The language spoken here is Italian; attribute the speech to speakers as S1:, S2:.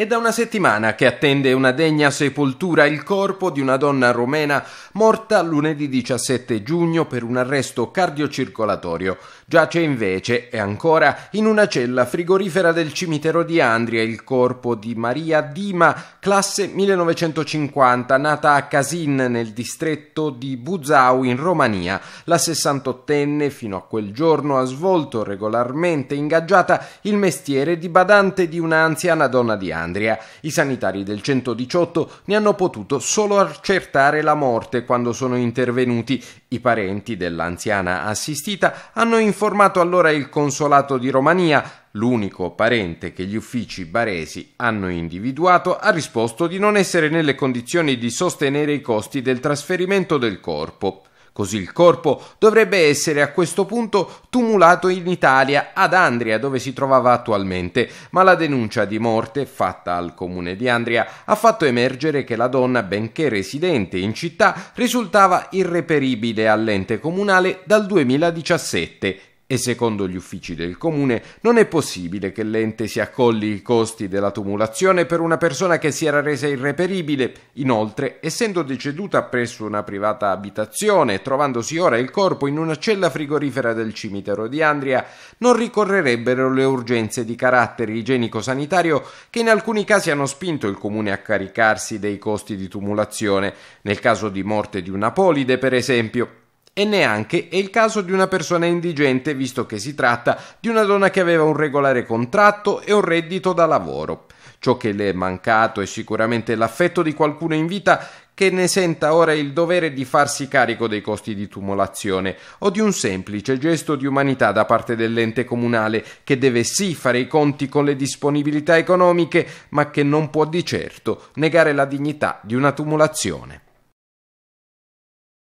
S1: È da una settimana che attende una degna sepoltura il corpo di una donna romena morta lunedì 17 giugno per un arresto cardiocircolatorio. Giace invece e ancora in una cella frigorifera del cimitero di Andria il corpo di Maria Dima, classe 1950, nata a Casin nel distretto di Buzau in Romania. La 68enne fino a quel giorno ha svolto regolarmente ingaggiata il mestiere di badante di un'anziana donna di Andria. Alessandria. I sanitari del 118 ne hanno potuto solo accertare la morte quando sono intervenuti. I parenti dell'anziana assistita hanno informato allora il consolato di Romania l'unico parente che gli uffici baresi hanno individuato, ha risposto di non essere nelle condizioni di sostenere i costi del trasferimento del corpo. Così il corpo dovrebbe essere a questo punto tumulato in Italia, ad Andria, dove si trovava attualmente, ma la denuncia di morte fatta al comune di Andria ha fatto emergere che la donna, benché residente in città, risultava irreperibile all'ente comunale dal 2017 e secondo gli uffici del comune non è possibile che l'ente si accolli i costi della tumulazione per una persona che si era resa irreperibile. Inoltre, essendo deceduta presso una privata abitazione, e trovandosi ora il corpo in una cella frigorifera del cimitero di Andria, non ricorrerebbero le urgenze di carattere igienico-sanitario che in alcuni casi hanno spinto il comune a caricarsi dei costi di tumulazione, nel caso di morte di una polide, per esempio. E neanche è il caso di una persona indigente, visto che si tratta di una donna che aveva un regolare contratto e un reddito da lavoro. Ciò che le è mancato è sicuramente l'affetto di qualcuno in vita che ne senta ora il dovere di farsi carico dei costi di tumulazione o di un semplice gesto di umanità da parte dell'ente comunale che deve sì fare i conti con le disponibilità economiche ma che non può di certo negare la dignità di una tumulazione.